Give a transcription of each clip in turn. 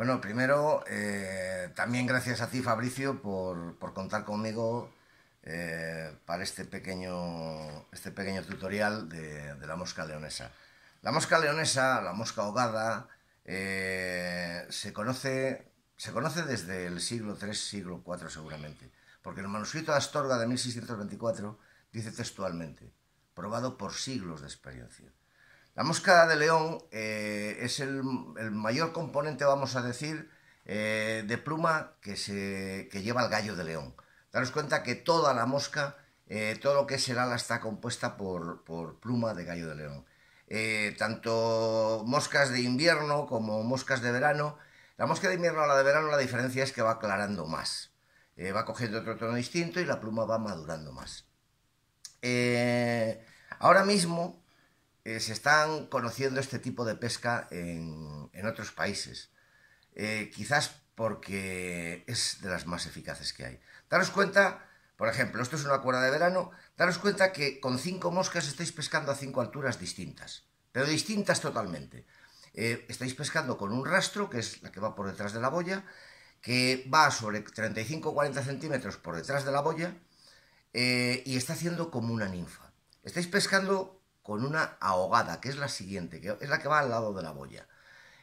Bueno, primero, eh, también gracias a ti, Fabricio, por, contar conmigo eh, para este pequeño, este tutorial de, la mosca leonesa. La mosca leonesa, la mosca ahogada, eh, se, conoce, se conoce desde el siglo III, siglo IV seguramente, porque el manuscrito de Astorga de 1624 dice textualmente, probado por siglos de experiencia. La mosca de león eh, es el, mayor componente, vamos a decir, eh, de pluma que, lleva el gallo de león. Daros cuenta que toda la mosca, eh, todo lo que es el ala está compuesta por, pluma de gallo de león. tanto moscas de invierno como moscas de verano. La mosca de invierno a la de verano la diferencia es que va aclarando más, va cogiendo otro tono distinto y la pluma va madurando más. ahora mismo eh, se están conociendo este tipo de pesca en, otros países. Eh, quizás porque es de las más eficaces que hay. Daros cuenta, por ejemplo, esto es una cuerda de verano, daros cuenta que con cinco moscas estáis pescando a cinco alturas distintas, pero distintas totalmente. Eh, estáis pescando con un rastro, que es la que va por detrás de la boya, que va sobre 35 o 40 centímetros por detrás de la boya y está haciendo como una ninfa. Estáis pescando con una ahogada, que es la siguiente, que es la que va al lado de la boya.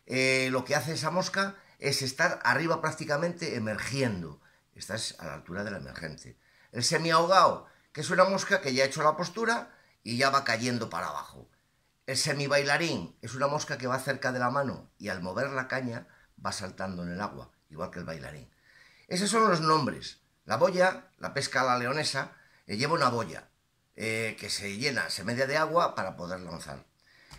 Eh, lo que hace esa mosca es estar arriba prácticamente emergiendo. Estás a la altura de la emergente. El ahogado que es una mosca que ya ha hecho la postura y ya va cayendo para abajo. El semibailarín es una mosca que va cerca de la mano y al mover la caña va saltando en el agua, igual que el bailarín. Esos son los nombres. La boya, la pesca a la leonesa, lleva una boya. Eh, que se llena, se media de agua para poder lanzar.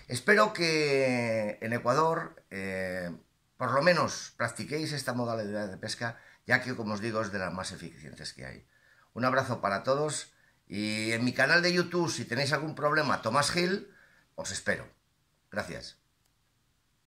Espero que en Ecuador eh, por lo menos practiquéis esta modalidad de pesca, ya que como os digo es de las más eficientes que hay. Un abrazo para todos y en mi canal de YouTube si tenéis algún problema, Tomás Gil, os espero. Gracias.